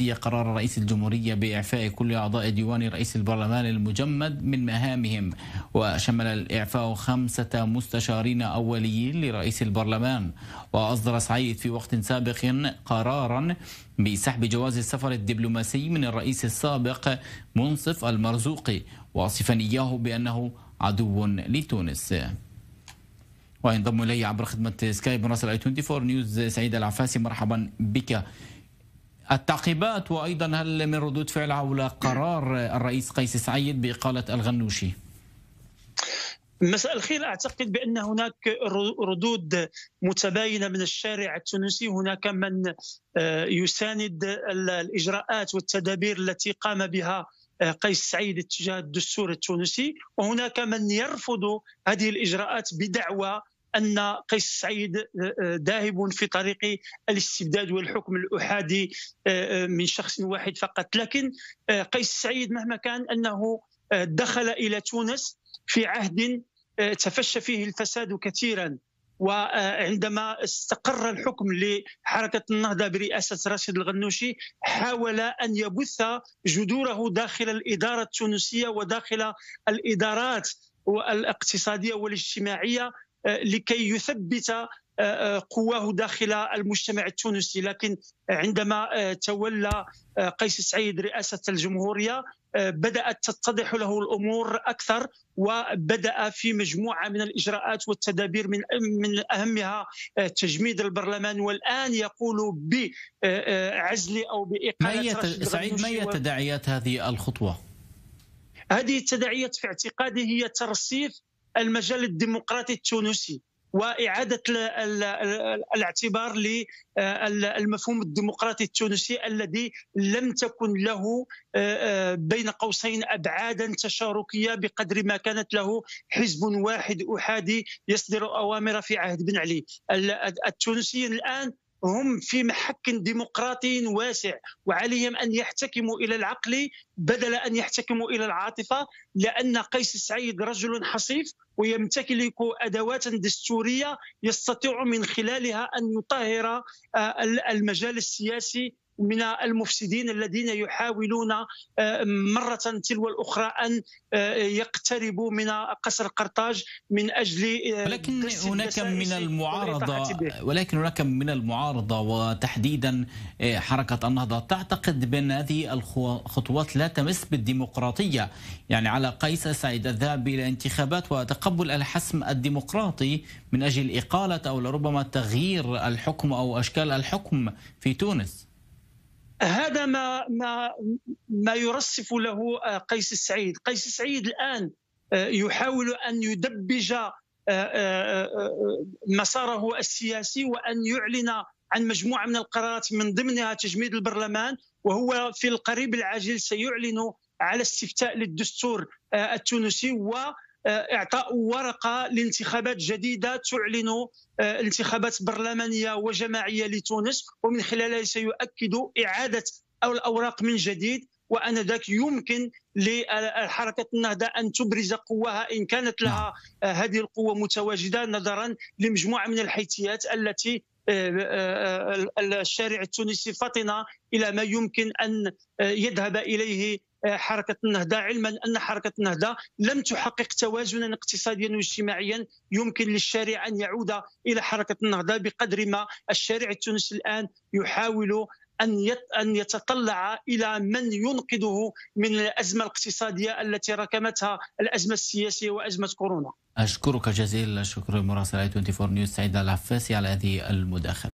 الجنسية قرار رئيس الجمهورية بإعفاء كل أعضاء ديوان رئيس البرلمان المجمد من مهامهم وشمل الإعفاء خمسة مستشارين أوليين لرئيس البرلمان وأصدر سعيد في وقت سابق قرارا بسحب جواز السفر الدبلوماسي من الرئيس السابق منصف المرزوقي واصفا إياه بأنه عدو لتونس وينضم الي عبر خدمه سكايب مراسل اي 24 نيوز سعيد العفاسي مرحبا بك التعقيبات وايضا هل من ردود فعل حول قرار الرئيس قيس سعيد باقاله الغنوشي؟ مساء الخير اعتقد بان هناك ردود متباينه من الشارع التونسي هناك من آه، يساند الاجراءات والتدابير التي قام بها آه، قيس سعيد اتجاه الدستور التونسي وهناك من يرفض هذه الاجراءات بدعوى ان قيس سعيد آه، آه، ذاهب في طريق الاستبداد والحكم الاحادي آه، من شخص واحد فقط لكن قيس سعيد مهما كان انه دخل الى تونس في عهد تفشى فيه الفساد كثيرا وعندما استقر الحكم لحركة النهضة برئاسة راشد الغنوشي حاول أن يبث جذوره داخل الإدارة التونسية وداخل الإدارات الاقتصاديه والاجتماعيه آه، لكي يثبت آه، آه، قواه داخل المجتمع التونسي لكن عندما تولى قيس سعيد رئاسة الجمهورية بدأت تتضح له الأمور أكثر وبدأ في مجموعة من الإجراءات والتدابير من من أهمها تجميد البرلمان والآن يقول بعزل أو بإقالة ما يت... سعيد ما هي تداعيات هذه الخطوة؟ هذه التداعيات في اعتقادي هي ترصيف المجال الديمقراطي التونسي واعاده الاعتبار للمفهوم الديمقراطي التونسي الذي لم تكن له آه، آه، بين قوسين ابعادا تشاركيه بقدر ما كانت له حزب واحد احادي يصدر اوامر في عهد بن علي التونسيين الان هم في محك ديمقراطي واسع وعليهم ان يحتكموا الى العقل بدل ان يحتكموا الى العاطفه لان قيس السعيد رجل حصيف ويمتلك ادوات دستوريه يستطيع من خلالها ان يطهر آه، المجال السياسي من المفسدين الذين يحاولون آه، مرة تلو الأخرى أن آه، يقتربوا من قصر قرطاج من أجل آه، ولكن هناك من المعارضة ولكن هناك من المعارضة وتحديدا حركة النهضة تعتقد بأن هذه الخطوات لا تمس بالديمقراطية يعني على قيس سعيد الذهاب إلى انتخابات وتقبل الحسم الديمقراطي من أجل إقالة أو لربما تغيير الحكم أو أشكال الحكم في تونس هذا ما ما ما يرصف له آه، قيس السعيد، قيس السعيد الان آه، يحاول ان يدبج آه، مساره السياسي وان يعلن عن مجموعه من القرارات من ضمنها تجميد البرلمان وهو في القريب العاجل سيعلن على استفتاء للدستور التونسي و آه، اعطاء ورقه لانتخابات جديده تعلن آه، انتخابات برلمانيه وجماعيه لتونس ومن خلالها سيؤكد اعاده الاوراق من جديد وانذاك يمكن لحركه النهضه ان تبرز قواها ان كانت لها نعم. آه، هذه القوه متواجده نظرا لمجموعه من الحيثيات التي الشارع التونسي فطن الى ما يمكن ان يذهب اليه آه، حركه النهضه علما ان حركه النهضه لم تحقق توازنا اقتصاديا واجتماعيا يمكن للشارع ان يعود الى حركه النهضه بقدر ما الشارع التونسي الان يحاول ان ان يتطلع الى من ينقذه من الازمه الاقتصاديه التي ركمتها الازمه السياسيه وازمه كورونا. اشكرك جزيل الشكر مراسل 24 نيوز سعيد العفاسي على هذه المداخله.